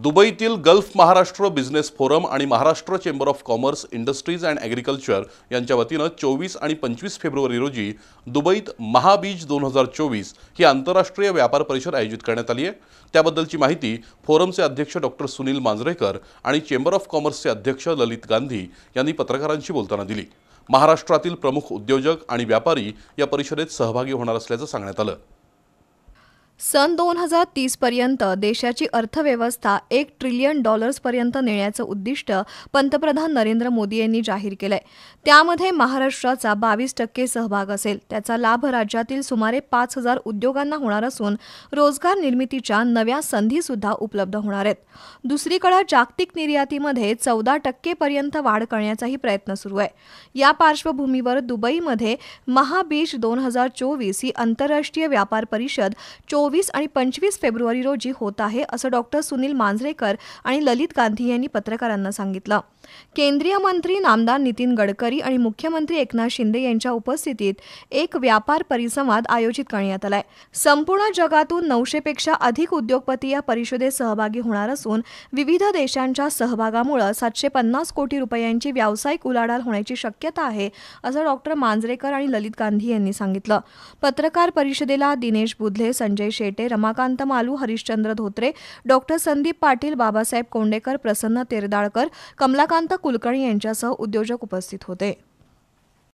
दुबईतील Gulf Maharashtra business forum आणि Maharashtra chamber of commerce industries and agriculture यांच्या वतीनं चोवीस आणि पंचवीस फेब्रुवारी रोजी दुबईत महाबीज दोन हजार चोवीस ही आंतरराष्ट्रीय व्यापार परिषद आयोजित करण्यात आली आहे त्याबद्दलची माहिती फोरमचे अध्यक्ष डॉक्टर सुनील मांजरेकर आणि चेंबर ऑफ कॉमर्सचे अध्यक्ष ललित गांधी यांनी पत्रकारांशी बोलताना दिली महाराष्ट्रातील प्रमुख उद्योजक आणि व्यापारी या परिषदेत सहभागी होणार असल्याचं सांगण्यात आलं सन दोन हजार तीसपर्यंत देशाची अर्थव्यवस्था एक ट्रिलियन डॉलर्सपर्यंत नेण्याचं उद्दिष्ट पंतप्रधान नरेंद्र मोदी यांनी जाहीर केलंय त्यामध्ये महाराष्ट्राचा बावीस टक्के सहभाग असेल त्याचा लाभ राज्यातील सुमारे पाच हजार उद्योगांना होणार असून रोजगार निर्मितीच्या नव्या संधीसुद्धा उपलब्ध होणार आहेत दुसरीकडे जागतिक निर्यातीमध्ये चौदा टक्केपर्यंत वाढ करण्याचाही प्रयत्न सुरू आहे या पार्श्वभूमीवर दुबईमध्ये महाबीज दोन हजार चोवीस ही आंतरराष्ट्रीय व्यापार परिषद चोवीस चोवीस आणि पंचवीस फेब्रुवारी रोजी होत आहे असं डॉक्टर सुनील मांजरेकर आणि ललित गांधी यांनी पत्रकारांना सांगितलं केंद्रीय मंत्री नामदार नितीन गडकरी आणि मुख्यमंत्री एकनाथ शिंदे यांच्या उपस्थितीत एक व्यापार परिसंवाद आयोजित करण्यात आलाय संपूर्ण जगातून नऊशेपेक्षा अधिक उद्योगपती या परिषदेत सहभागी होणार असून विविध देशांच्या सहभागामुळे सातशे पन्नास कोटी रुपयांची व्यावसायिक उलाढाल होण्याची शक्यता आहे असं डॉक्टर मांजरेकर आणि ललित गांधी यांनी सांगितलं पत्रकार परिषदेला दिनेश बुधले संजय शेटे रमाकांत मालू हरिश्चंद्र धोत्रे डॉक्टर संदीप पाटील बाबासाहेब कोंडेकर प्रसन्न तेरदाळकर कमलाकांत कुलकर्णी यांच्यासह उद्योजक उपस्थित होते